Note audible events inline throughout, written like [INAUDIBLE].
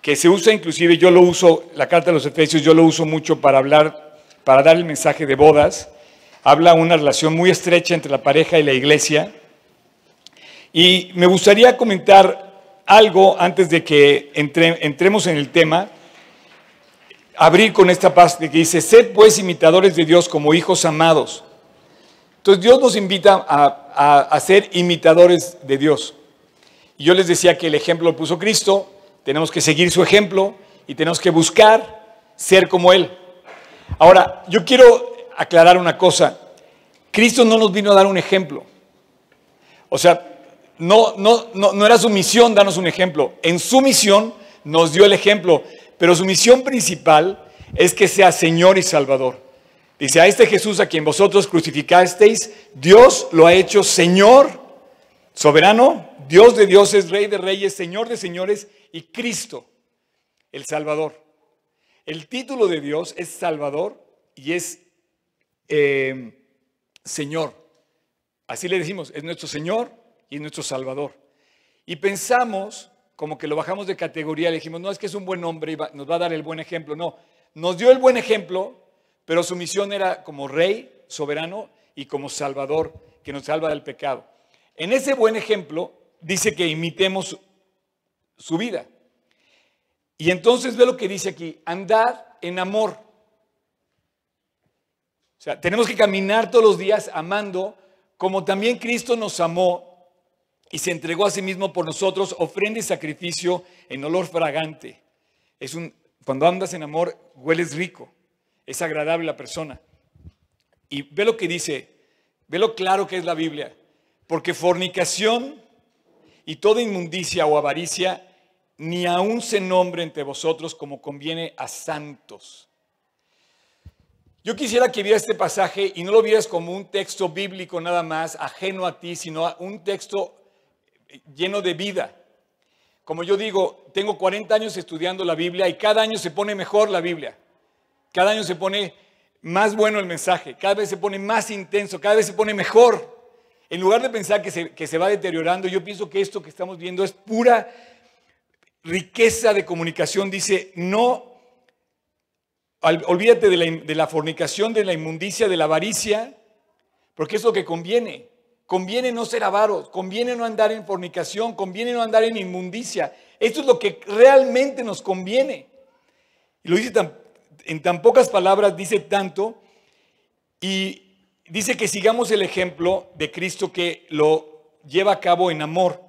que se usa inclusive, yo lo uso, la carta de los Efesios, yo lo uso mucho para hablar, para dar el mensaje de bodas, habla una relación muy estrecha entre la pareja y la iglesia. Y me gustaría comentar algo antes de que entremos en el tema, abrir con esta parte que dice, sed pues imitadores de Dios como hijos amados. Entonces Dios nos invita a ser imitadores de Dios. Y yo les decía que el ejemplo lo puso Cristo, tenemos que seguir su ejemplo y tenemos que buscar ser como Él. Ahora, yo quiero aclarar una cosa. Cristo no nos vino a dar un ejemplo. O sea, no, era su misión darnos un ejemplo. En su misión nos dio el ejemplo, pero su misión principal es que sea Señor y Salvador. Dice, a este Jesús a quien vosotros crucificasteis, Dios lo ha hecho Señor, soberano, Dios de dioses, Rey de reyes, Señor de señores y Cristo, el Salvador. El título de Dios es Salvador y es eh, Señor. Así le decimos, es nuestro Señor y nuestro Salvador. Y pensamos, como que lo bajamos de categoría, le dijimos, no es que es un buen hombre y nos va a dar el buen ejemplo. No, nos dio el buen ejemplo, pero su misión era como rey soberano y como salvador que nos salva del pecado. En ese buen ejemplo dice que imitemos su vida. Y entonces ve lo que dice aquí, Andar en amor. O sea, tenemos que caminar todos los días amando, como también Cristo nos amó y se entregó a sí mismo por nosotros, ofrenda y sacrificio en olor fragante. Es un, cuando andas en amor, hueles rico, es agradable la persona. Y ve lo que dice, ve lo claro que es la Biblia, porque fornicación y toda inmundicia o avaricia, ni aún se nombre entre vosotros como conviene a santos. Yo quisiera que vieras este pasaje y no lo vieras como un texto bíblico nada más, ajeno a ti, sino un texto eh, lleno de vida. Como yo digo, tengo 40 años estudiando la Biblia y cada año se pone mejor la Biblia. Cada año se pone más bueno el mensaje, cada vez se pone más intenso, cada vez se pone mejor en lugar de pensar que se, va deteriorando, yo pienso que esto que estamos viendo es pura riqueza de comunicación. Dice, no Olvídate de la, fornicación, de la inmundicia, de la avaricia, porque es lo que conviene. Conviene no ser avaros, conviene no andar en fornicación, conviene no andar en inmundicia. Esto es lo que realmente nos conviene. Y lo dice en tan pocas palabras, dice tanto. Y dice que sigamos el ejemplo de Cristo que lo lleva a cabo en amor.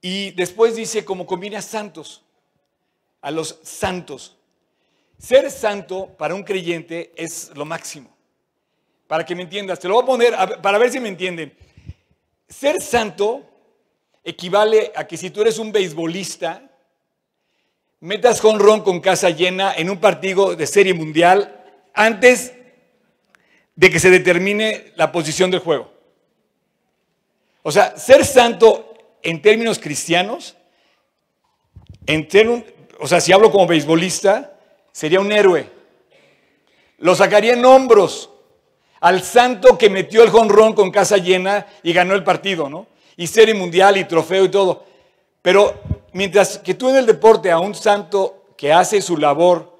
Y después dice, como conviene a santos, a los santos. Ser santo para un creyente es lo máximo. Para que me entiendas, te lo voy a poner para ver si me entienden. Ser santo equivale a que si tú eres un beisbolista, metas jonrón con casa llena en un partido de serie mundial antes de que se determine la posición del juego. O sea, ser santo en términos cristianos, en o sea, si hablo como beisbolista, sería un héroe. Lo sacaría en hombros al santo que metió el jonrón con casa llena y ganó el partido, ¿no? Y serie mundial y trofeo y todo. Pero mientras que tú en el deporte a un santo que hace su labor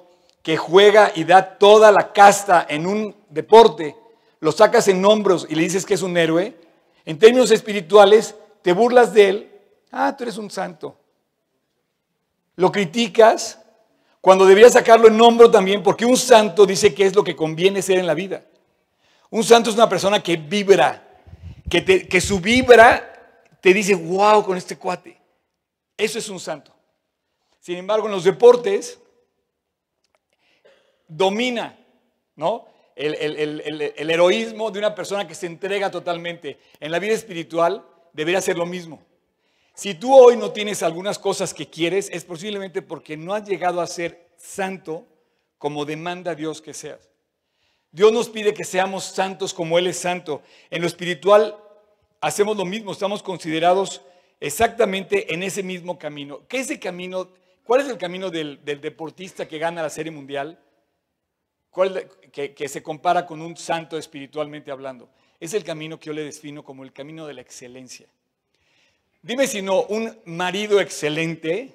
que juega y da toda la casta en un deporte, lo sacas en hombros y le dices que es un héroe, en términos espirituales te burlas de él, ah, tú eres un santo. Lo criticas cuando deberías sacarlo en hombro también, porque un santo dice que es lo que conviene ser en la vida. Un santo es una persona que vibra, que, que su vibra te dice, wow, con este cuate. Eso es un santo. Sin embargo, en los deportes, domina, ¿no? El, heroísmo de una persona que se entrega totalmente. En la vida espiritual debería ser lo mismo. Si tú hoy no tienes algunas cosas que quieres, es posiblemente porque no has llegado a ser santo como demanda Dios que seas. Dios nos pide que seamos santos como Él es santo. En lo espiritual hacemos lo mismo, estamos considerados exactamente en ese mismo camino. ¿Qué es camino? ¿Cuál es el camino del deportista que gana la Serie Mundial? que, se compara con un santo espiritualmente hablando. Es el camino que yo le defino como el camino de la excelencia. Dime si no, un marido excelente,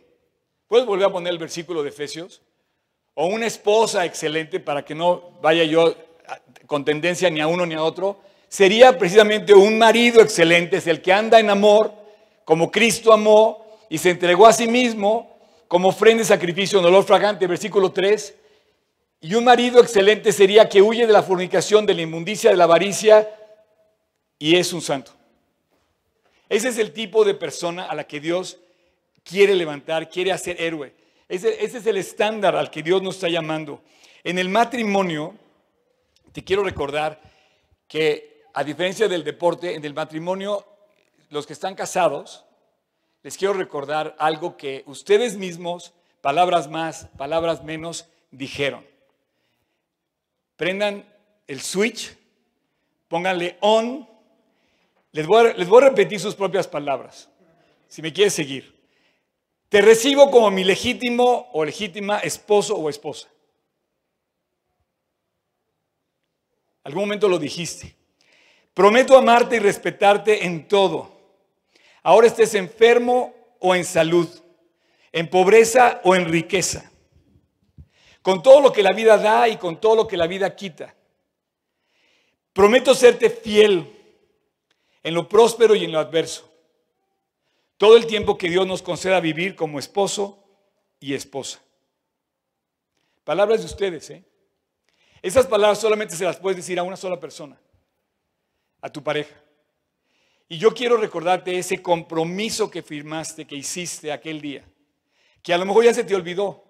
puedes volver a poner el versículo de Efesios, o una esposa excelente para que no vaya yo con tendencia ni a uno ni a otro, sería precisamente un marido excelente, es el que anda en amor, como Cristo amó y se entregó a sí mismo como ofrenda y sacrificio en dolor fragante, versículo 3, y un marido excelente sería que huye de la fornicación, de la inmundicia, de la avaricia y es un santo. Ese es el tipo de persona a la que Dios quiere levantar, quiere hacer héroe. Ese, ese es el estándar al que Dios nos está llamando. En el matrimonio, te quiero recordar que a diferencia del deporte, en el matrimonio, los que están casados, les quiero recordar algo que ustedes mismos, palabras más, palabras menos, dijeron. Prendan el switch, pónganle on. Les voy, a, repetir sus propias palabras, si me quieres seguir. Te recibo como mi legítimo o legítima esposo o esposa. Algún momento lo dijiste. Prometo amarte y respetarte en todo. Ahora estés enfermo o en salud, en pobreza o en riqueza con todo lo que la vida da y con todo lo que la vida quita. Prometo serte fiel en lo próspero y en lo adverso, todo el tiempo que Dios nos conceda vivir como esposo y esposa. Palabras de ustedes, ¿eh? Esas palabras solamente se las puedes decir a una sola persona, a tu pareja. Y yo quiero recordarte ese compromiso que firmaste, que hiciste aquel día, que a lo mejor ya se te olvidó,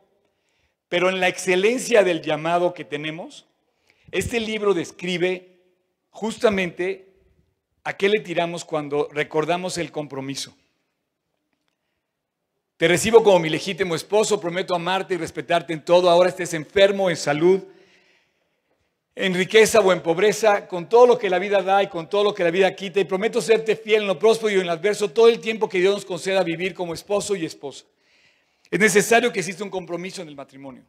pero en la excelencia del llamado que tenemos, este libro describe justamente a qué le tiramos cuando recordamos el compromiso. Te recibo como mi legítimo esposo, prometo amarte y respetarte en todo, ahora estés enfermo, en salud, en riqueza o en pobreza, con todo lo que la vida da y con todo lo que la vida quita, y prometo serte fiel en lo próspero y en lo adverso todo el tiempo que Dios nos conceda vivir como esposo y esposa. Es necesario que exista un compromiso en el matrimonio.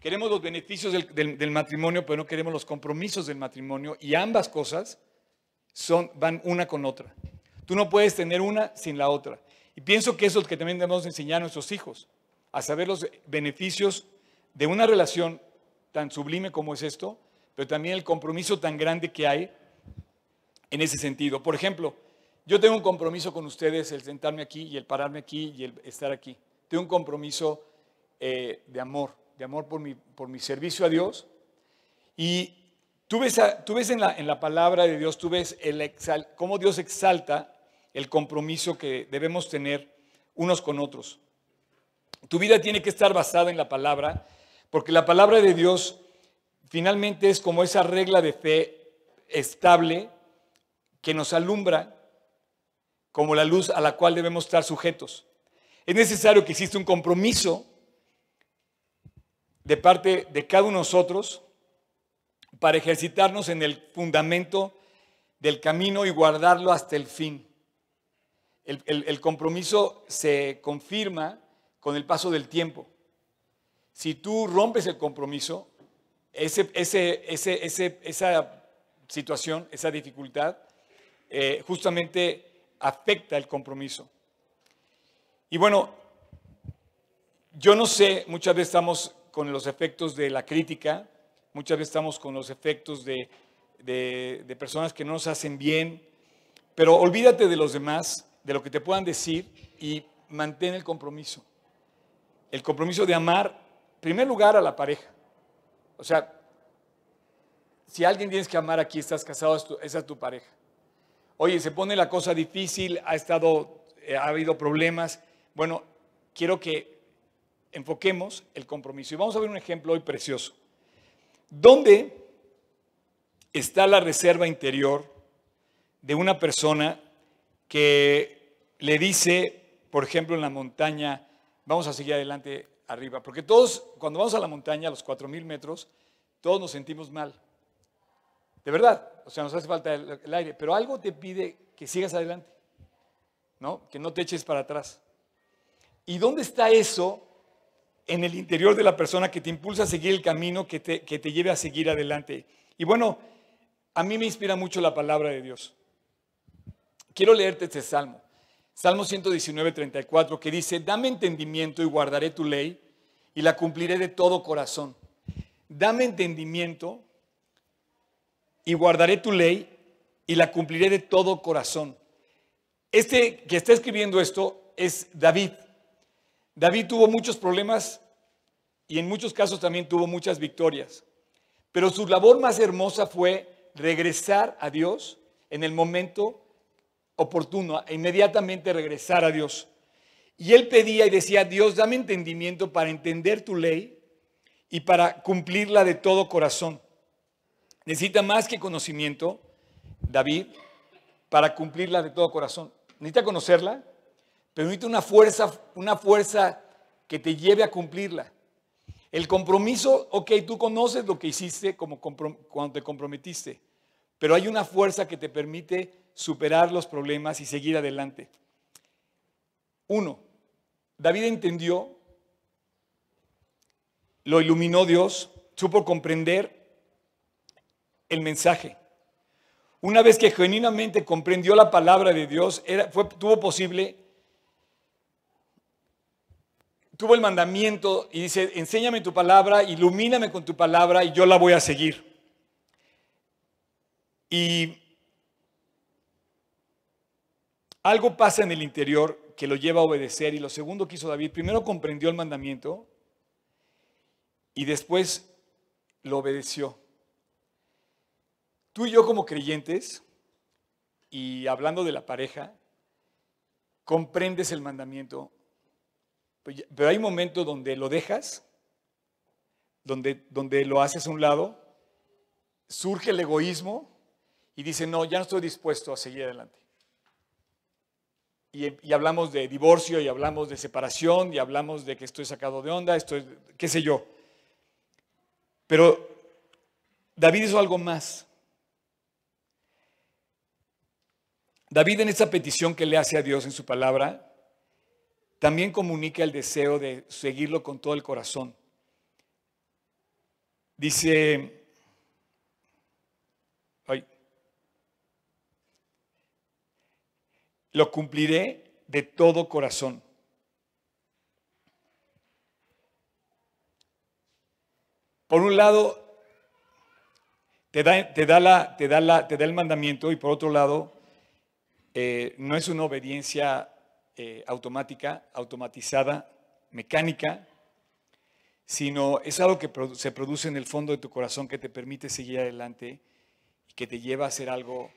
Queremos los beneficios del, matrimonio, pero no queremos los compromisos del matrimonio y ambas cosas son, van una con otra. Tú no puedes tener una sin la otra. Y pienso que eso es lo que también debemos enseñar a nuestros hijos, a saber los beneficios de una relación tan sublime como es esto, pero también el compromiso tan grande que hay en ese sentido. Por ejemplo, yo tengo un compromiso con ustedes, el sentarme aquí y el pararme aquí y el estar aquí de un compromiso eh, de amor, de amor por mi, por mi servicio a Dios. Y tú ves, en, la, en, la, palabra de Dios, tú ves el cómo Dios exalta el compromiso que debemos tener unos con otros. Tu vida tiene que estar basada en la palabra, porque la palabra de Dios finalmente es como esa regla de fe estable que nos alumbra como la luz a la cual debemos estar sujetos. Es necesario que exista un compromiso de parte de cada uno de nosotros para ejercitarnos en el fundamento del camino y guardarlo hasta el fin. El, compromiso se confirma con el paso del tiempo. Si tú rompes el compromiso, esa situación, esa dificultad, eh, justamente afecta el compromiso. Y bueno, yo no sé, muchas veces estamos con los efectos de la crítica, muchas veces estamos con los efectos de, personas que no nos hacen bien, pero olvídate de los demás, de lo que te puedan decir y mantén el compromiso. El compromiso de amar, primer lugar, a la pareja. O sea, si alguien tienes que amar aquí, estás casado, esa es tu pareja. Oye, se pone la cosa difícil, ha estado, eh, ha habido problemas, bueno, quiero que enfoquemos el compromiso. Y vamos a ver un ejemplo hoy precioso. ¿Dónde está la reserva interior de una persona que le dice, por ejemplo, en la montaña, vamos a seguir adelante arriba? Porque todos, cuando vamos a la montaña, a los 4.000 metros, todos nos sentimos mal. De verdad, o sea, nos hace falta el, el aire, pero algo te pide que sigas adelante, ¿no? Que no te eches para atrás. ¿Y dónde está eso en el interior de la persona que te impulsa a seguir el camino que te, lleve a seguir adelante? Y bueno, a mí me inspira mucho la palabra de Dios. Quiero leerte este salmo, Salmo 119, 34, que dice, dame entendimiento y guardaré tu ley y la cumpliré de todo corazón. Dame entendimiento y guardaré tu ley y la cumpliré de todo corazón. Este que está escribiendo esto es David. David tuvo muchos problemas y en muchos casos también tuvo muchas victorias. Pero su labor más hermosa fue regresar a Dios en el momento oportuno, inmediatamente regresar a Dios. Y él pedía y decía, Dios, dame entendimiento para entender tu ley y para cumplirla de todo corazón. Necesita más que conocimiento, David, para cumplirla de todo corazón. Necesita conocerla, Permite una fuerza, una fuerza que te lleve a cumplirla. El compromiso, ok, tú conoces lo que hiciste como cuando te comprometiste, pero hay una fuerza que te permite superar los problemas y seguir adelante. Uno, David entendió, lo iluminó Dios, supo comprender el mensaje. Una vez que genuinamente comprendió la palabra de Dios, era, fue, tuvo posible tuvo el mandamiento y dice, enséñame tu palabra, ilumíname con tu palabra y yo la voy a seguir. Y algo pasa en el interior que lo lleva a obedecer y lo segundo que hizo David, primero comprendió el mandamiento y después lo obedeció. Tú y yo como creyentes, y hablando de la pareja, comprendes el mandamiento pues pero hay un momento donde lo dejas, donde, donde lo haces a un lado, surge el egoísmo y dice, no, ya no estoy dispuesto a seguir adelante. Y, hablamos de divorcio, y hablamos de separación, y hablamos de que estoy sacado de onda, estoy, qué sé yo. Pero David hizo algo más. David en esta petición que le hace a Dios en su palabra, también comunica el deseo de seguirlo con todo el corazón. Dice, lo cumpliré de todo corazón. Por un lado, te da, el mandamiento y por otro lado, eh, no es una obediencia eh, automática, automatizada, mecánica, sino es algo que se produce en el fondo de tu corazón que te permite seguir adelante y que te lleva a hacer algo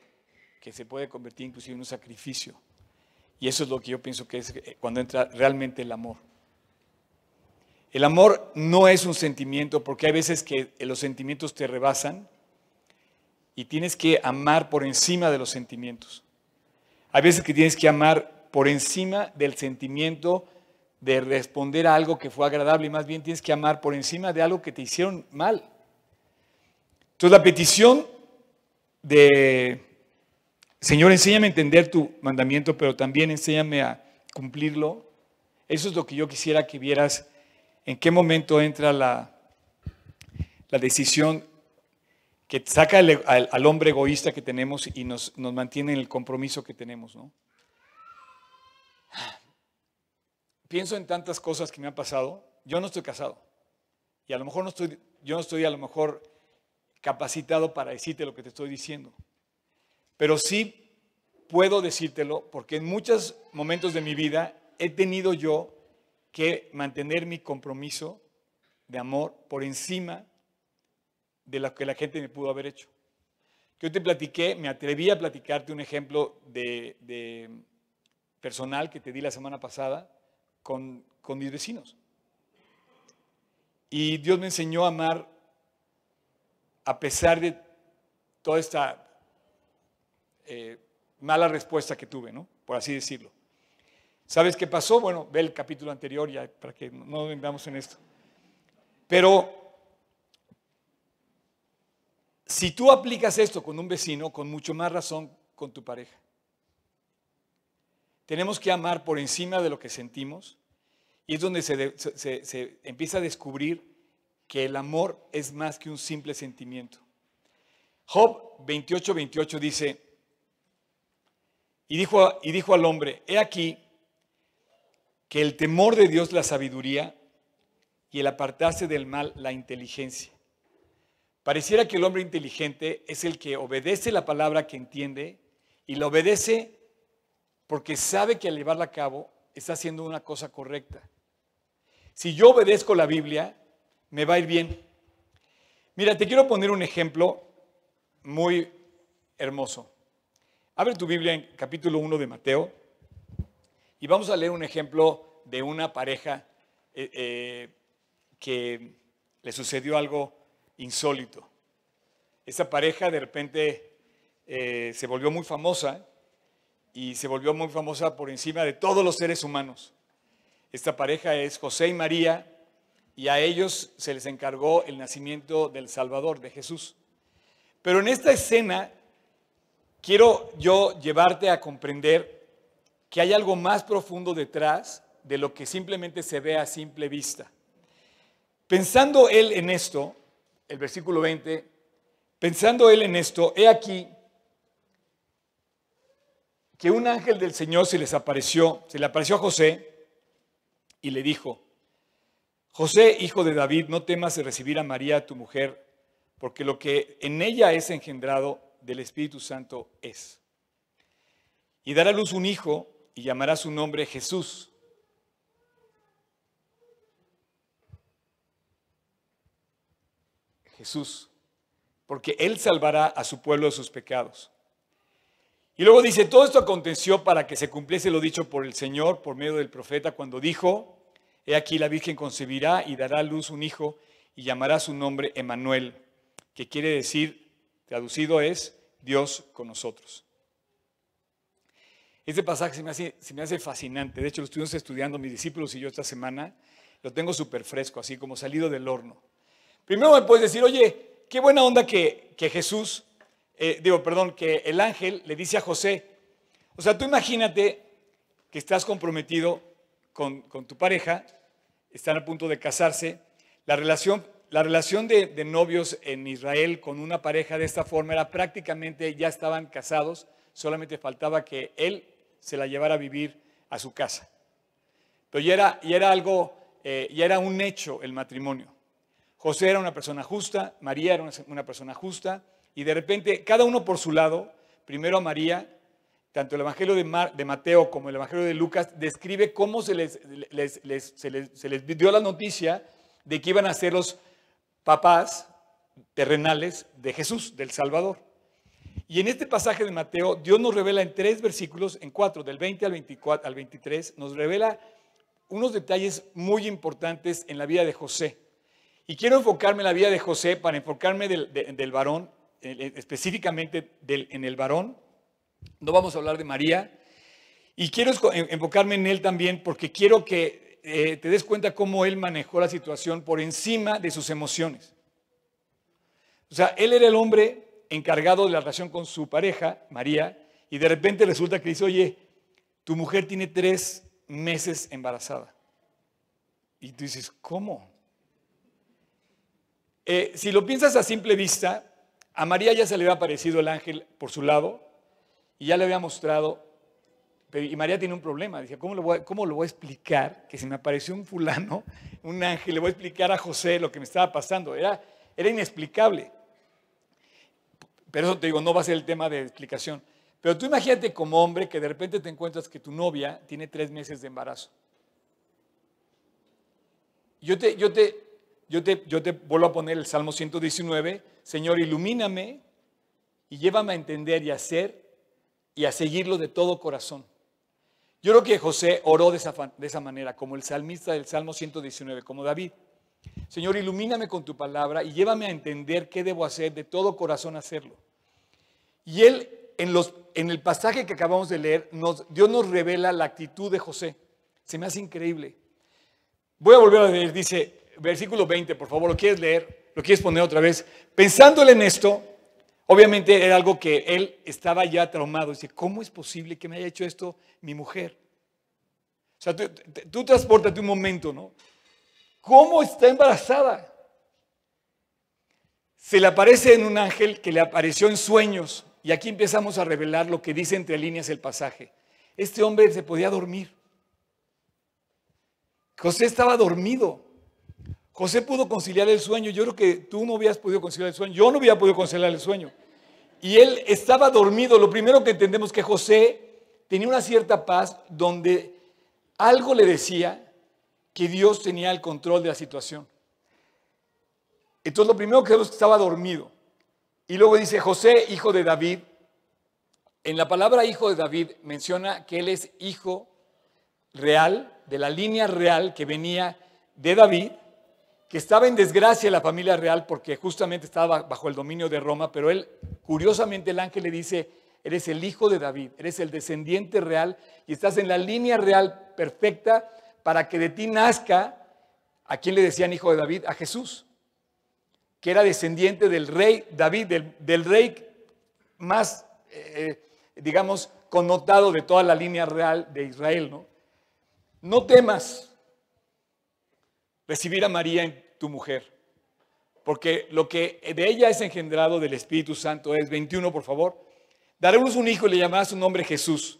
que se puede convertir inclusive en un sacrificio. Y eso es lo que yo pienso que es eh, cuando entra realmente el amor. El amor no es un sentimiento, porque hay veces que eh, los sentimientos te rebasan y tienes que amar por encima de los sentimientos. Hay veces que tienes que amar por encima del sentimiento de responder a algo que fue agradable y más bien tienes que amar por encima de algo que te hicieron mal. Entonces la petición de, Señor, enséñame a entender tu mandamiento, pero también enséñame a cumplirlo, eso es lo que yo quisiera que vieras, en qué momento entra la, decisión que saca e, al, hombre egoísta que tenemos y nos, nos mantiene en el compromiso que tenemos, ¿no? Pienso en tantas cosas que me han pasado. Yo no estoy casado. Y a lo mejor no estoy, yo no estoy a lo mejor capacitado para decirte lo que te estoy diciendo. Pero sí puedo decírtelo porque en muchos momentos de mi vida he tenido yo que mantener mi compromiso de amor por encima de lo que la gente me pudo haber hecho. Yo te platiqué, me atreví a platicarte un ejemplo de, de personal que te di la semana pasada con, mis vecinos. Y Dios me enseñó a amar a pesar de toda esta eh, mala respuesta que tuve, ¿no? Por así decirlo. ¿Sabes qué pasó? Bueno, ve el capítulo anterior ya para que no vengamos en esto. Pero si tú aplicas esto con un vecino, con mucho más razón con tu pareja. Tenemos que amar por encima de lo que sentimos y es donde se, empieza a descubrir que el amor es más que un simple sentimiento. Job 28, 28 dice, y dijo, y dijo al hombre, he aquí que el temor de Dios la sabiduría y el apartarse del mal la inteligencia. Pareciera que el hombre inteligente es el que obedece la palabra que entiende y la obedece porque sabe que al llevarla a cabo está haciendo una cosa correcta. Si yo obedezco la Biblia, me va a ir bien. Mira, te quiero poner un ejemplo muy hermoso. Abre tu Biblia en capítulo 1 de Mateo y vamos a leer un ejemplo de una pareja eh, eh, que le sucedió algo insólito. Esa pareja de repente eh, se volvió muy famosa y se volvió muy famosa por encima de todos los seres humanos. Esta pareja es José y María, y a ellos se les encargó el nacimiento del Salvador, de Jesús. Pero en esta escena quiero yo llevarte a comprender que hay algo más profundo detrás de lo que simplemente se ve a simple vista. Pensando él en esto, el versículo 20, pensando él en esto, he aquí, que un ángel del Señor se les apareció, se le apareció a José y le dijo, José, hijo de David, no temas de recibir a María, tu mujer, porque lo que en ella es engendrado del Espíritu Santo es. Y dará a luz un hijo y llamará su nombre Jesús. Jesús, porque él salvará a su pueblo de sus pecados. Y luego dice, todo esto aconteció para que se cumpliese lo dicho por el Señor por medio del profeta cuando dijo, he aquí la Virgen concebirá y dará a luz un hijo y llamará su nombre Emanuel, que quiere decir, traducido es, Dios con nosotros. Este pasaje se me, hace, fascinante. De hecho, lo estuvimos estudiando mis discípulos y yo esta semana. Lo tengo súper fresco, así como salido del horno. Primero me puedes decir, oye, qué buena onda que, que Jesús eh, digo, perdón, que el ángel le dice a José, o sea, tú imagínate que estás comprometido con, tu pareja, están a punto de casarse, la relación, la relación de, novios en Israel con una pareja de esta forma era prácticamente, ya estaban casados, solamente faltaba que él se la llevara a vivir a su casa. Pero ya era, algo, eh, ya era un hecho el matrimonio. José era una persona justa, María era una persona justa, y de repente cada uno por su lado, primero a María, tanto el Evangelio de, Mateo como el Evangelio de Lucas describe cómo se les, dio la noticia de que iban a ser los papás terrenales de Jesús, del Salvador. Y en este pasaje de Mateo, Dios nos revela en tres versículos, en cuatro, del 20 al, 24, al 23, nos revela unos detalles muy importantes en la vida de José. Y quiero enfocarme en la vida de José para enfocarme del varón específicamente en el varón. No vamos a hablar de María. Y quiero enfocarme en él también porque quiero que eh, te des cuenta cómo él manejó la situación por encima de sus emociones. O sea, él era el hombre encargado de la relación con su pareja, María, y de repente resulta que dice, oye, tu mujer tiene tres meses embarazada. Y tú dices, ¿cómo? Eh, si lo piensas a simple vista, a María ya se le había aparecido el ángel por su lado y ya le había mostrado. Y María tiene un problema. Dice, ¿cómo lo voy, cómo voy a explicar que se me apareció un fulano, [LAUGHS] un ángel? Le voy a explicar a José lo que me estaba pasando. Era, era inexplicable. Pero eso te digo, no va a ser el tema de explicación. Pero tú imagínate como hombre que de repente te encuentras que tu novia tiene tres meses de embarazo. Yo te, yo te, yo te, yo vuelvo a poner el Salmo 119, Señor, ilumíname y llévame a entender y a hacer y a seguirlo de todo corazón. Yo creo que José oró de esa, manera, como el salmista del Salmo 119, como David. Señor, ilumíname con tu palabra y llévame a entender qué debo hacer, de todo corazón hacerlo. Y él, en, los, en el pasaje que acabamos de leer, nos, Dios nos revela la actitud de José. Se me hace increíble. Voy a volver a leer, dice, versículo 20, por favor, ¿lo quieres leer? ¿Lo quieres poner otra vez? Pensándole en esto, obviamente era algo que él estaba ya traumado. Dice, ¿cómo es posible que me haya hecho esto mi mujer? O sea, tú, tú transportate un momento, ¿no? ¿Cómo está embarazada? Se le aparece en un ángel que le apareció en sueños. Y aquí empezamos a revelar lo que dice entre líneas el pasaje. Este hombre se podía dormir. José estaba dormido. José pudo conciliar el sueño. Yo creo que tú no habías podido conciliar el sueño. Yo no había podido conciliar el sueño. Y él estaba dormido. Lo primero que entendemos es que José tenía una cierta paz donde algo le decía que Dios tenía el control de la situación. Entonces lo primero que vemos es que estaba dormido. Y luego dice José, hijo de David. En la palabra hijo de David menciona que él es hijo real, de la línea real que venía de David que estaba en desgracia la familia real porque justamente estaba bajo el dominio de Roma, pero él, curiosamente, el ángel le dice, eres el hijo de David, eres el descendiente real y estás en la línea real perfecta para que de ti nazca, ¿a quién le decían hijo de David? A Jesús, que era descendiente del rey David, del, rey más, eh, digamos, connotado de toda la línea real de Israel, ¿no? No temas recibir a María en tu mujer. Porque lo que de ella es engendrado del Espíritu Santo es 21, por favor. Daremos un hijo y le llamarás su nombre Jesús.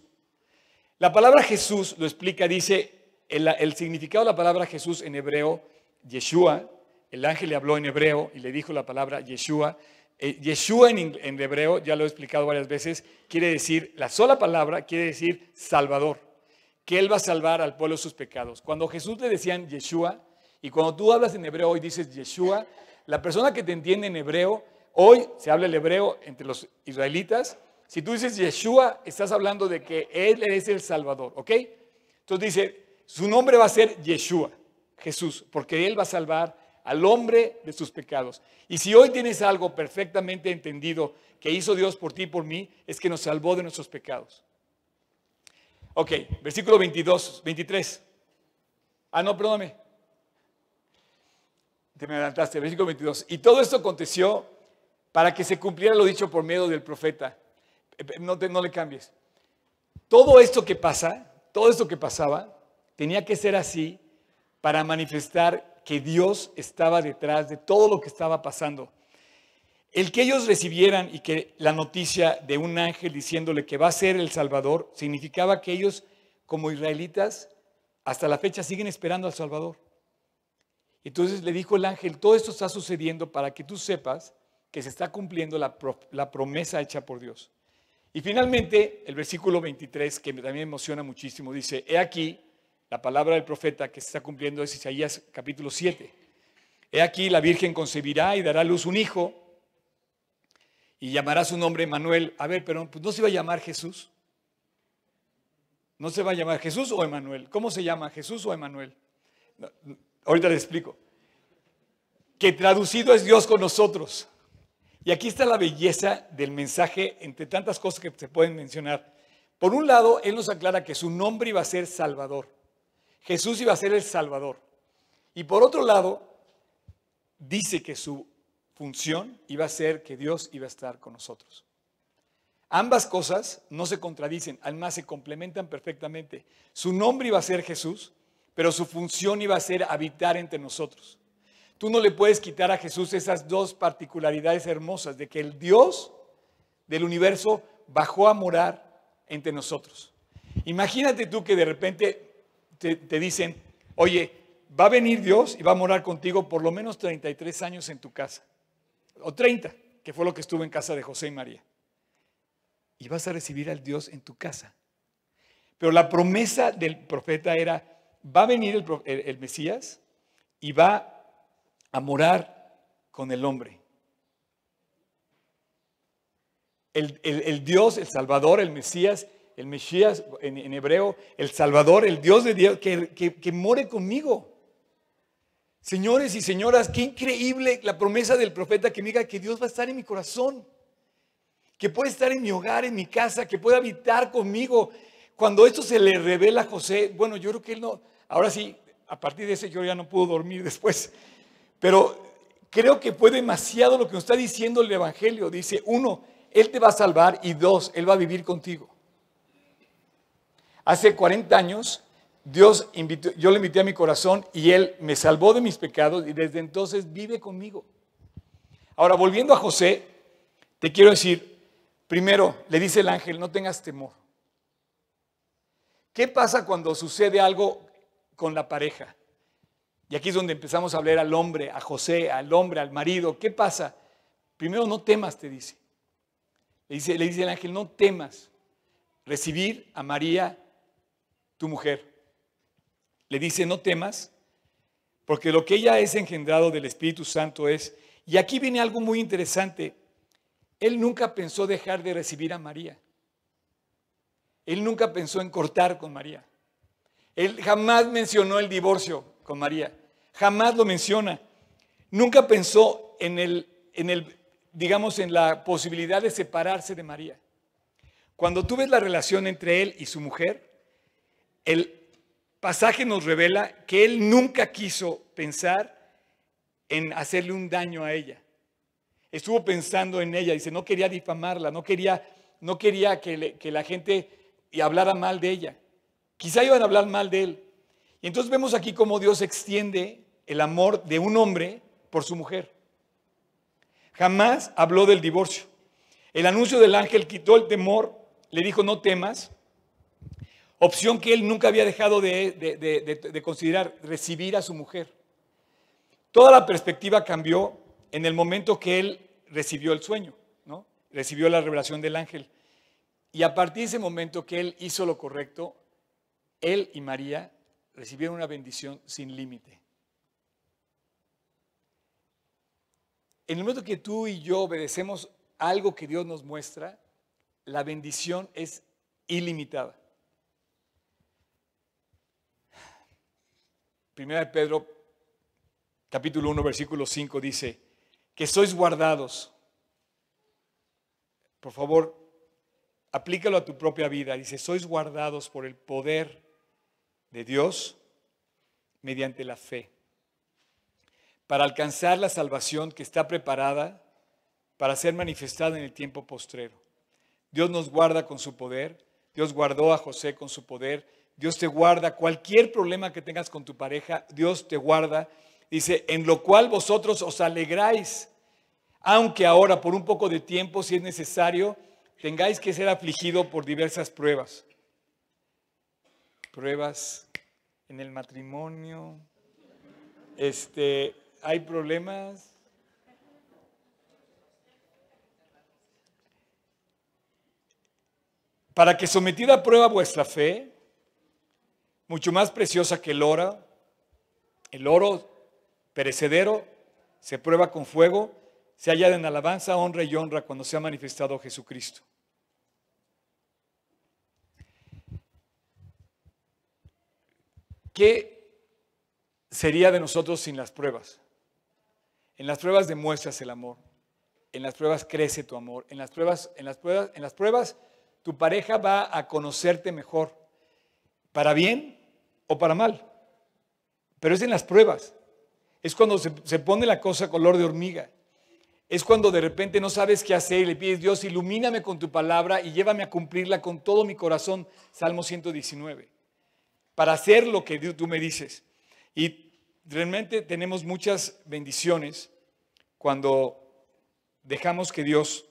La palabra Jesús lo explica, dice, el, significado de la palabra Jesús en hebreo, Yeshua, el ángel le habló en hebreo y le dijo la palabra Yeshua. Eh, Yeshua en, en, hebreo, ya lo he explicado varias veces, quiere decir, la sola palabra quiere decir Salvador, que Él va a salvar al pueblo sus pecados. Cuando Jesús le decían Yeshua, y cuando tú hablas en hebreo hoy dices Yeshua, la persona que te entiende en hebreo, hoy se habla el hebreo entre los israelitas, si tú dices Yeshua, estás hablando de que Él es el Salvador, ¿ok? Entonces dice, su nombre va a ser Yeshua, Jesús, porque Él va a salvar al hombre de sus pecados. Y si hoy tienes algo perfectamente entendido que hizo Dios por ti y por mí, es que nos salvó de nuestros pecados. Ok, versículo 22, 23. Ah, no, perdóname. Te me adelantaste, versículo 22. Y todo esto aconteció para que se cumpliera lo dicho por miedo del profeta. Eh, eh, no, no le cambies. Todo esto que pasa, todo esto que pasaba, tenía que ser así para manifestar que Dios estaba detrás de todo lo que estaba pasando. El que ellos recibieran y que la noticia de un ángel diciéndole que va a ser el Salvador significaba que ellos como israelitas hasta la fecha siguen esperando al Salvador. Entonces le dijo el ángel, todo esto está sucediendo para que tú sepas que se está cumpliendo la, promesa hecha por Dios. Y finalmente, el versículo 23, que también me emociona muchísimo, dice, he aquí, la palabra del profeta que se está cumpliendo es Isaías capítulo 7. He aquí, la Virgen concebirá y dará a luz un hijo y llamará su nombre Manuel. A ver, pero pues, no se va a llamar Jesús. No se va a llamar Jesús o Emanuel. ¿Cómo se llama Jesús o Emanuel? Ahorita les explico. Que traducido es Dios con nosotros. Y aquí está la belleza del mensaje entre tantas cosas que se pueden mencionar. Por un lado, Él nos aclara que su nombre iba a ser Salvador. Jesús iba a ser el Salvador. Y por otro lado, dice que su función iba a ser que Dios iba a estar con nosotros. Ambas cosas no se contradicen, además se complementan perfectamente. Su nombre iba a ser Jesús pero su función iba a ser habitar entre nosotros. Tú no le puedes quitar a Jesús esas dos particularidades hermosas de que el Dios del universo bajó a morar entre nosotros. Imagínate tú que de repente te, dicen, oye, va a venir Dios y va a morar contigo por lo menos 33 años en tu casa, o 30, que fue lo que estuvo en casa de José y María. Y vas a recibir al Dios en tu casa. Pero la promesa del profeta era, va a venir el, Mesías y va a morar con el hombre. El, Dios, el Salvador, el Mesías, el Mesías en, hebreo, el Salvador, el Dios de Dios, que, more conmigo. Señores y señoras, qué increíble la promesa del profeta que me diga que Dios va a estar en mi corazón, que puede estar en mi hogar, en mi casa, que puede habitar conmigo. Cuando esto se le revela a José, bueno, yo creo que él no, Ahora sí, a partir de ese yo ya no puedo dormir [LAUGHS] después. Pero creo que fue demasiado lo que nos está diciendo el Evangelio. Dice, uno, Él te va a salvar y dos, Él va a vivir contigo. Hace 40 años, Dios invitó, yo le invité a mi corazón y Él me salvó de mis pecados y desde entonces vive conmigo. Ahora, volviendo a José, te quiero decir, primero, le dice el ángel, no tengas temor. ¿Qué pasa cuando sucede algo con la pareja. Y aquí es donde empezamos a hablar al hombre, a José, al hombre, al marido. ¿Qué pasa? Primero no temas, te dice. Le dice, le dice el ángel, no temas recibir a María, tu mujer. Le dice, no temas, porque lo que ella es engendrado del Espíritu Santo es, y aquí viene algo muy interesante, él nunca pensó dejar de recibir a María. Él nunca pensó en cortar con María. Él jamás mencionó el divorcio con María, jamás lo menciona. Nunca pensó en el, digamos, en la posibilidad de separarse de María. Cuando tú ves la relación entre él y su mujer, el pasaje nos revela que él nunca quiso pensar en hacerle un daño a ella. Estuvo pensando en ella, dice, no quería difamarla, no quería, no quería que, que la gente hablara mal de ella. Quizá iban a hablar mal de él. Y entonces vemos aquí cómo Dios extiende el amor de un hombre por su mujer. Jamás habló del divorcio. El anuncio del ángel quitó el temor, le dijo no temas, opción que él nunca había dejado de, considerar, recibir a su mujer. Toda la perspectiva cambió en el momento que él recibió el sueño, ¿no? recibió la revelación del ángel. Y a partir de ese momento que él hizo lo correcto, él y María recibieron una bendición sin límite. En el momento que tú y yo obedecemos algo que Dios nos muestra, la bendición es ilimitada. Primera de Pedro, capítulo 1, versículo 5 dice, que sois guardados. Por favor, aplícalo a tu propia vida. Dice, sois guardados por el poder de Dios mediante la fe, para alcanzar la salvación que está preparada para ser manifestada en el tiempo postrero. Dios nos guarda con su poder, Dios guardó a José con su poder, Dios te guarda cualquier problema que tengas con tu pareja, Dios te guarda. Dice, en lo cual vosotros os alegráis, aunque ahora por un poco de tiempo, si es necesario, tengáis que ser afligido por diversas pruebas pruebas en el matrimonio, este, hay problemas. Para que sometida a prueba vuestra fe, mucho más preciosa que el oro, el oro perecedero, se prueba con fuego, se halla en alabanza, honra y honra cuando se ha manifestado Jesucristo. ¿Qué sería de nosotros sin las pruebas? En las pruebas demuestras el amor. En las pruebas crece tu amor. En las pruebas, en las pruebas, en las pruebas tu pareja va a conocerte mejor, para bien o para mal. Pero es en las pruebas. Es cuando se, se pone la cosa color de hormiga. Es cuando de repente no sabes qué hacer y le pides, Dios, ilumíname con tu palabra y llévame a cumplirla con todo mi corazón. Salmo 119 para hacer lo que tú me dices. Y realmente tenemos muchas bendiciones cuando dejamos que Dios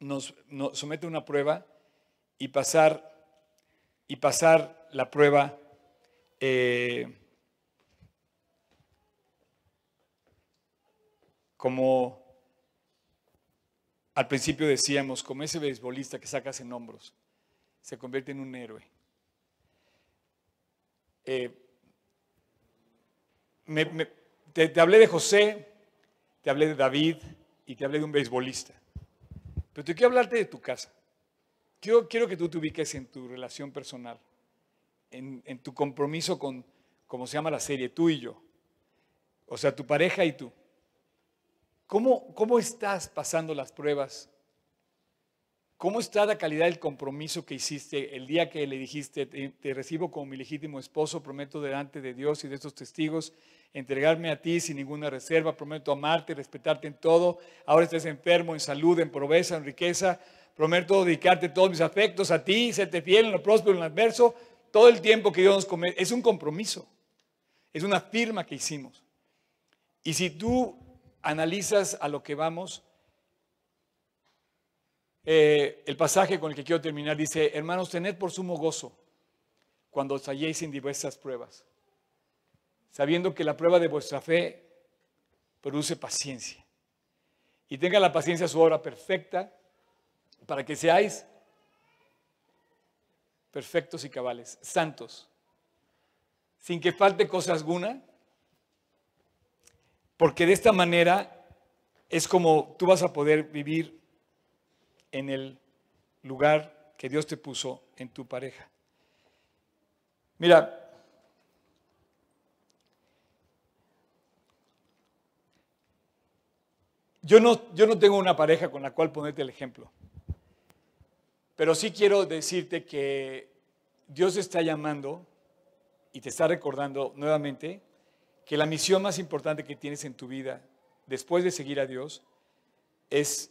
nos, somete a una prueba y pasar, y pasar la prueba. Eh, como al principio decíamos, como ese beisbolista que sacas en hombros, se convierte en un héroe. Eh, te, hablé de José, te hablé de David y te hablé de un beisbolista. Pero te quiero hablarte de tu casa. Yo quiero que tú te ubiques en tu relación personal, en, tu compromiso con, como se llama la serie, tú y yo. O sea, tu pareja y tú. ¿Cómo, ¿Cómo estás pasando las pruebas ¿Cómo está la calidad del compromiso que hiciste el día que le dijiste, te, recibo como mi legítimo esposo, prometo delante de Dios y de estos testigos entregarme a ti sin ninguna reserva, prometo amarte, respetarte en todo, ahora estás enfermo, en salud, en pobreza, en riqueza, prometo dedicarte todos mis afectos a ti, serte fiel en lo próspero, en lo adverso, todo el tiempo que Dios nos come, es un compromiso, es una firma que hicimos. Y si tú analizas a lo que vamos, eh, el pasaje con el que quiero terminar dice, hermanos, tened por sumo gozo cuando os halléis en diversas pruebas, sabiendo que la prueba de vuestra fe produce paciencia. Y tenga la paciencia su obra perfecta para que seáis perfectos y cabales, santos, sin que falte cosa alguna, porque de esta manera es como tú vas a poder vivir en el lugar que Dios te puso en tu pareja. Mira, yo no, yo no tengo una pareja con la cual ponerte el ejemplo, pero sí quiero decirte que Dios está llamando y te está recordando nuevamente que la misión más importante que tienes en tu vida después de seguir a Dios es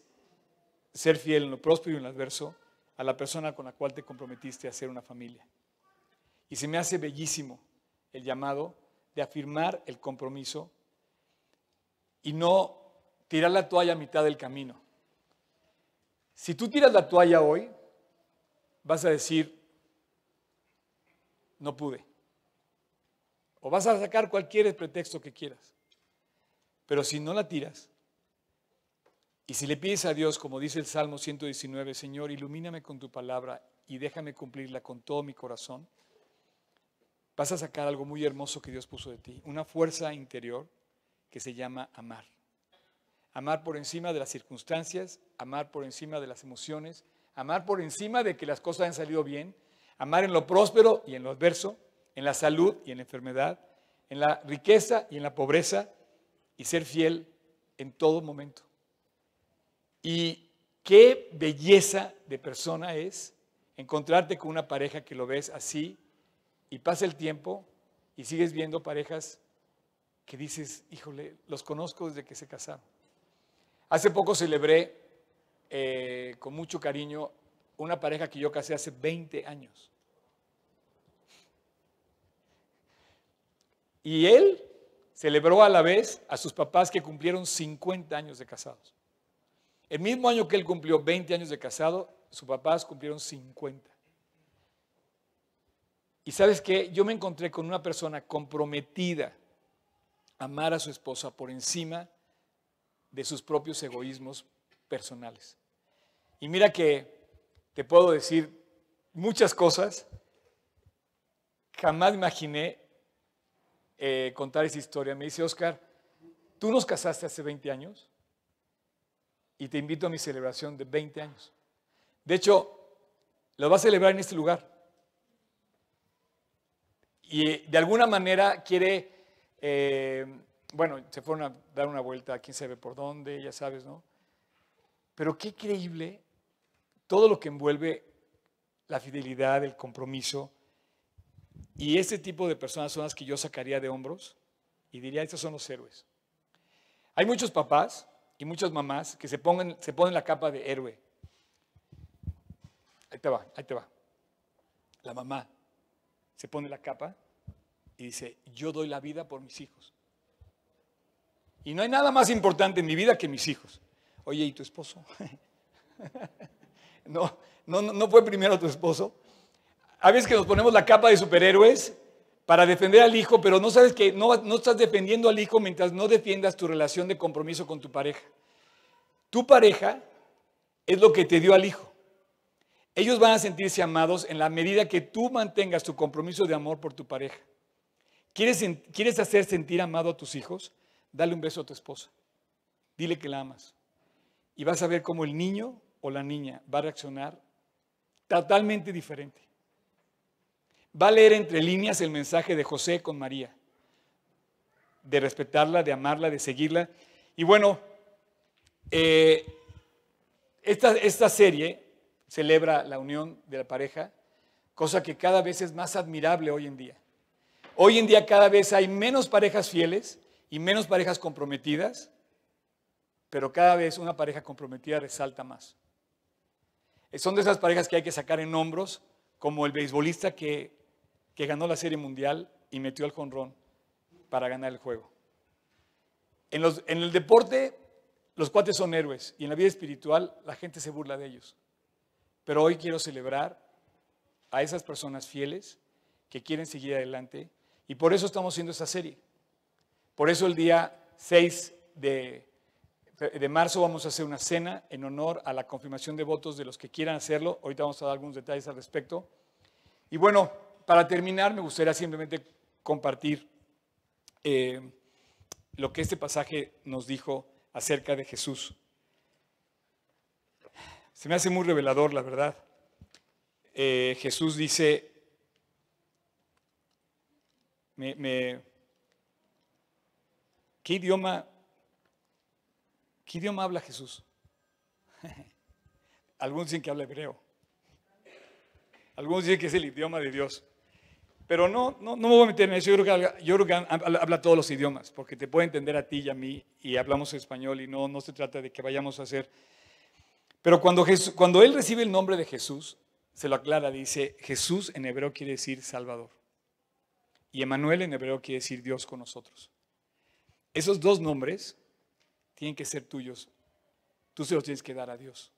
ser fiel en lo próspero y en lo adverso a la persona con la cual te comprometiste a ser una familia. Y se me hace bellísimo el llamado de afirmar el compromiso y no tirar la toalla a mitad del camino. Si tú tiras la toalla hoy, vas a decir, no pude. O vas a sacar cualquier pretexto que quieras. Pero si no la tiras, y si le pides a Dios, como dice el Salmo 119, Señor, ilumíname con tu palabra y déjame cumplirla con todo mi corazón, vas a sacar algo muy hermoso que Dios puso de ti, una fuerza interior que se llama amar. Amar por encima de las circunstancias, amar por encima de las emociones, amar por encima de que las cosas han salido bien, amar en lo próspero y en lo adverso, en la salud y en la enfermedad, en la riqueza y en la pobreza, y ser fiel en todo momento. Y qué belleza de persona es encontrarte con una pareja que lo ves así y pasa el tiempo y sigues viendo parejas que dices, híjole, los conozco desde que se casaron. Hace poco celebré eh, con mucho cariño una pareja que yo casé hace 20 años. Y él celebró a la vez a sus papás que cumplieron 50 años de casados. El mismo año que él cumplió 20 años de casado, sus papás cumplieron 50. Y sabes qué, yo me encontré con una persona comprometida a amar a su esposa por encima de sus propios egoísmos personales. Y mira que te puedo decir muchas cosas. Jamás imaginé eh, contar esa historia. Me dice, Oscar, tú nos casaste hace 20 años y te invito a mi celebración de 20 años. De hecho, lo va a celebrar en este lugar. Y eh, de alguna manera quiere, eh, bueno, se fueron a dar una vuelta, quién sabe por dónde, ya sabes, ¿no? Pero qué creíble todo lo que envuelve la fidelidad, el compromiso. Y este tipo de personas son las que yo sacaría de hombros y diría, estos son los héroes. Hay muchos papás y muchas mamás que se, pongan, se ponen la capa de héroe. Ahí te va, ahí te va. La mamá se pone la capa y dice, yo doy la vida por mis hijos. Y no hay nada más importante en mi vida que mis hijos. Oye, ¿y tu esposo? [LAUGHS] no, no, no fue primero tu esposo. A veces que nos ponemos la capa de superhéroes para defender al hijo, pero no sabes que no, estás defendiendo al hijo mientras no defiendas tu relación de compromiso con tu pareja. Tu pareja es lo que te dio al hijo. Ellos van a sentirse amados en la medida que tú mantengas tu compromiso de amor por tu pareja. ¿Quieres, ¿Quieres, hacer sentir amado a tus hijos? Dale un beso a tu esposa. Dile que la amas. Y vas a ver cómo el niño o la niña va a reaccionar totalmente diferente va a leer entre líneas el mensaje de José con María, de respetarla, de amarla, de seguirla. Y bueno, eh, esta, esta serie celebra la unión de la pareja, cosa que cada vez es más admirable hoy en día. Hoy en día cada vez hay menos parejas fieles y menos parejas comprometidas, pero cada vez una pareja comprometida resalta más. Eh, son de esas parejas que hay que sacar en hombros, como el beisbolista que que ganó la Serie Mundial y metió el jonrón para ganar el juego. En, los, en el deporte, los cuates son héroes y en la vida espiritual, la gente se burla de ellos. Pero hoy quiero celebrar a esas personas fieles que quieren seguir adelante y por eso estamos haciendo esta serie. Por eso el día 6 de, de, marzo vamos a hacer una cena en honor a la confirmación de votos de los que quieran hacerlo. Ahorita vamos a dar algunos detalles al respecto. Y bueno, para terminar, me gustaría simplemente compartir eh, lo que este pasaje nos dijo acerca de Jesús. Se me hace muy revelador, la verdad. Eh, Jesús dice, ¿qué idioma, qué idioma habla Jesús? [LAUGHS] Algunos dicen que habla hebreo. Algunos dicen que es el idioma de Dios. Pero no, no, no me voy a meter en eso. Yo creo, que, habla todos los idiomas, porque te puede entender a ti y a mí, y hablamos español, y no, no se trata de que vayamos a hacer. Pero cuando, cuando él recibe el nombre de Jesús, se lo aclara, dice, Jesús en hebreo quiere decir Salvador. Y Emanuel en hebreo quiere decir Dios con nosotros. Esos dos nombres tienen que ser tuyos. Tú se los tienes que dar a Dios.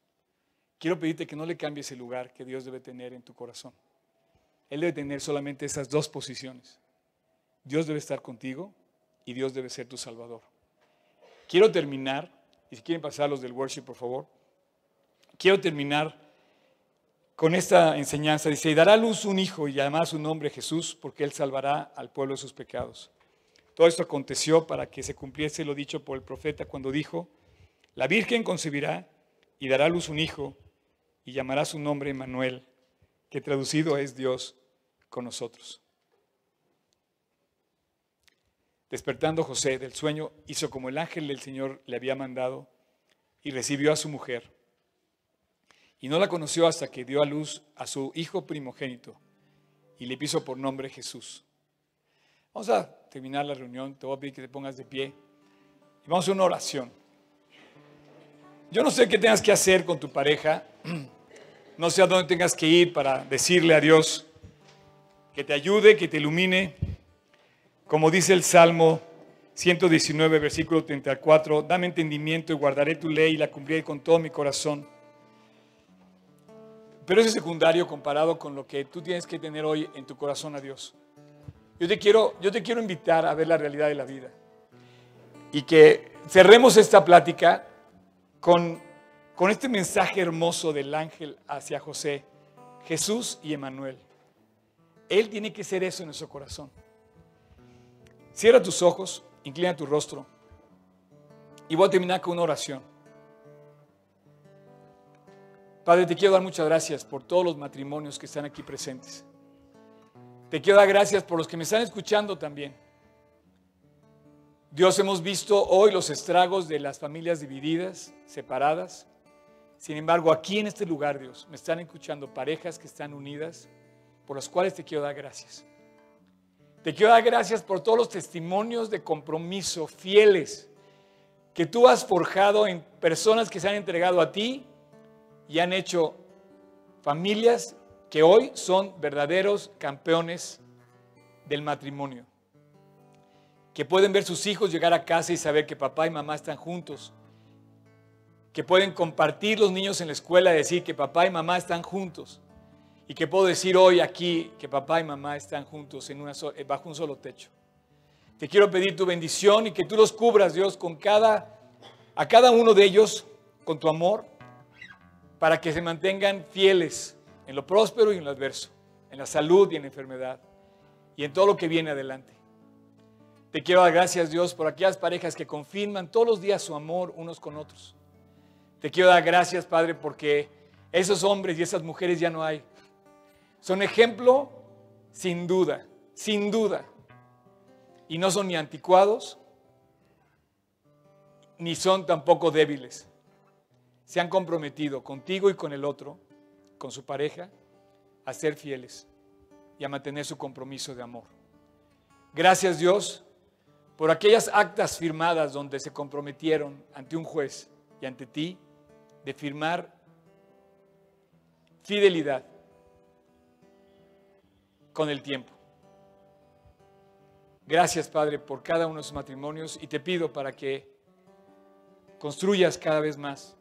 Quiero pedirte que no le cambies el lugar que Dios debe tener en tu corazón. Él debe tener solamente esas dos posiciones. Dios debe estar contigo y Dios debe ser tu Salvador. Quiero terminar, y si quieren pasar los del worship, por favor, quiero terminar con esta enseñanza. Dice, y dará luz un hijo y llamará su nombre Jesús, porque él salvará al pueblo de sus pecados. Todo esto aconteció para que se cumpliese lo dicho por el profeta cuando dijo, la Virgen concebirá y dará luz un hijo y llamará su nombre Manuel, que traducido es Dios con nosotros. Despertando José del sueño, hizo como el ángel del Señor le había mandado y recibió a su mujer. Y no la conoció hasta que dio a luz a su hijo primogénito y le puso por nombre Jesús. Vamos a terminar la reunión, te voy a pedir que te pongas de pie y vamos a una oración. Yo no sé qué tengas que hacer con tu pareja, [CLEARS THROAT] no sé a dónde tengas que ir para decirle a Dios, que te ayude, que te ilumine. Como dice el Salmo 119, versículo 34, dame entendimiento y guardaré tu ley y la cumpliré con todo mi corazón. Pero eso es secundario comparado con lo que tú tienes que tener hoy en tu corazón a Dios. Yo te quiero, yo te quiero invitar a ver la realidad de la vida y que cerremos esta plática con, con este mensaje hermoso del ángel hacia José, Jesús y Emanuel. Él tiene que ser eso en nuestro corazón. Cierra tus ojos, inclina tu rostro y voy a terminar con una oración. Padre, te quiero dar muchas gracias por todos los matrimonios que están aquí presentes. Te quiero dar gracias por los que me están escuchando también. Dios, hemos visto hoy los estragos de las familias divididas, separadas. Sin embargo, aquí en este lugar, Dios, me están escuchando parejas que están unidas, por los cuales te quiero dar gracias. Te quiero dar gracias por todos los testimonios de compromiso fieles que tú has forjado en personas que se han entregado a ti y han hecho familias que hoy son verdaderos campeones del matrimonio, que pueden ver sus hijos llegar a casa y saber que papá y mamá están juntos, que pueden compartir los niños en la escuela y decir que papá y mamá están juntos, y que puedo decir hoy aquí que papá y mamá están juntos en una eh, bajo un solo techo. Te quiero pedir tu bendición y que tú los cubras, Dios, con cada, a cada uno de ellos con tu amor, para que se mantengan fieles en lo próspero y en lo adverso, en la salud y en la enfermedad, y en todo lo que viene adelante. Te quiero dar gracias, Dios, por aquellas parejas que confirman todos los días su amor unos con otros. Te quiero dar gracias, Padre, porque esos hombres y esas mujeres ya no hay. Son ejemplo sin duda, sin duda. Y no son ni anticuados, ni son tampoco débiles. Se han comprometido contigo y con el otro, con su pareja, a ser fieles y a mantener su compromiso de amor. Gracias Dios por aquellas actas firmadas donde se comprometieron ante un juez y ante ti de firmar fidelidad con el tiempo. Gracias, Padre, por cada uno de sus matrimonios y te pido para que construyas cada vez más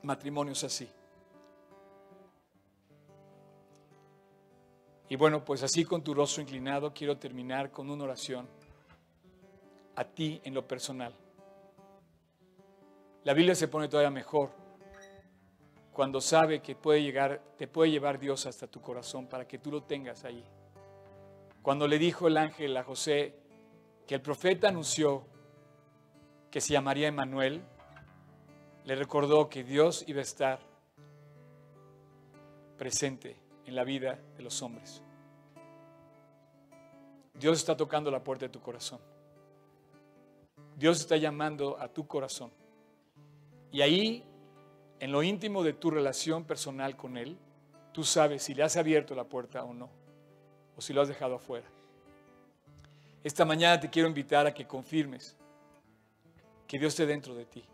matrimonios así. Y bueno, pues así con tu rostro inclinado quiero terminar con una oración a ti en lo personal. La Biblia se pone todavía mejor cuando sabe que puede llegar, te puede llevar Dios hasta tu corazón para que tú lo tengas ahí. Cuando le dijo el ángel a José que el profeta anunció que se llamaría Emanuel, le recordó que Dios iba a estar presente en la vida de los hombres. Dios está tocando la puerta de tu corazón. Dios está llamando a tu corazón. Y ahí en lo íntimo de tu relación personal con Él, tú sabes si le has abierto la puerta o no, o si lo has dejado afuera. Esta mañana te quiero invitar a que confirmes que Dios esté dentro de ti.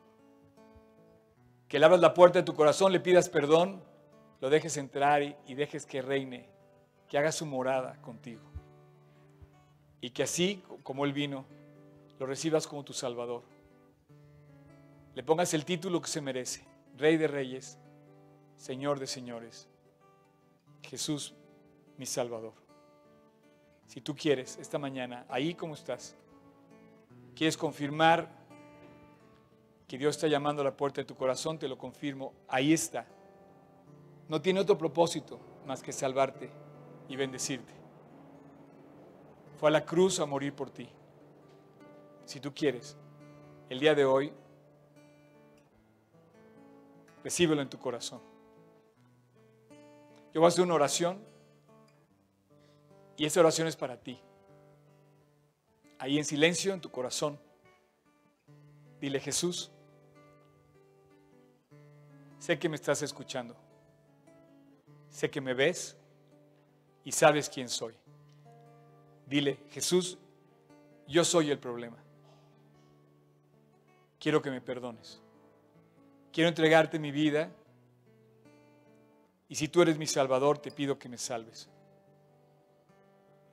Que le abras la puerta de tu corazón, le pidas perdón, lo dejes entrar y, y dejes que reine, que haga su morada contigo. Y que así como Él vino, lo recibas como tu Salvador. Le pongas el título que se merece Rey de Reyes, Señor de Señores, Jesús mi Salvador. Si tú quieres, esta mañana, ahí como estás, quieres confirmar que Dios está llamando a la puerta de tu corazón, te lo confirmo, ahí está. No tiene otro propósito más que salvarte y bendecirte. Fue a la cruz a morir por ti. Si tú quieres, el día de hoy recíbelo en tu corazón. Yo voy a hacer una oración y esa oración es para ti. Ahí en silencio, en tu corazón, dile Jesús, sé que me estás escuchando, sé que me ves y sabes quién soy. Dile, Jesús, yo soy el problema. Quiero que me perdones quiero entregarte mi vida y si tú eres mi Salvador te pido que me salves.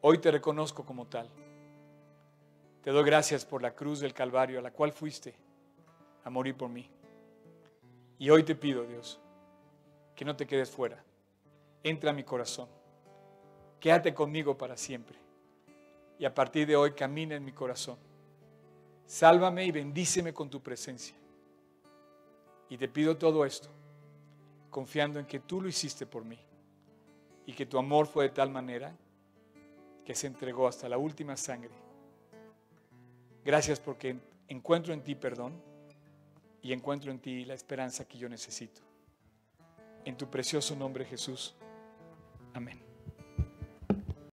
Hoy te reconozco como tal. Te doy gracias por la cruz del Calvario a la cual fuiste a morir por mí. Y hoy te pido, Dios, que no te quedes fuera. Entra a mi corazón. Quédate conmigo para siempre. Y a partir de hoy camina en mi corazón. Sálvame y bendíceme con tu presencia. Y te pido todo esto, confiando en que tú lo hiciste por mí y que tu amor fue de tal manera que se entregó hasta la última sangre. Gracias porque encuentro en ti perdón y encuentro en ti la esperanza que yo necesito. En tu precioso nombre Jesús. Amén.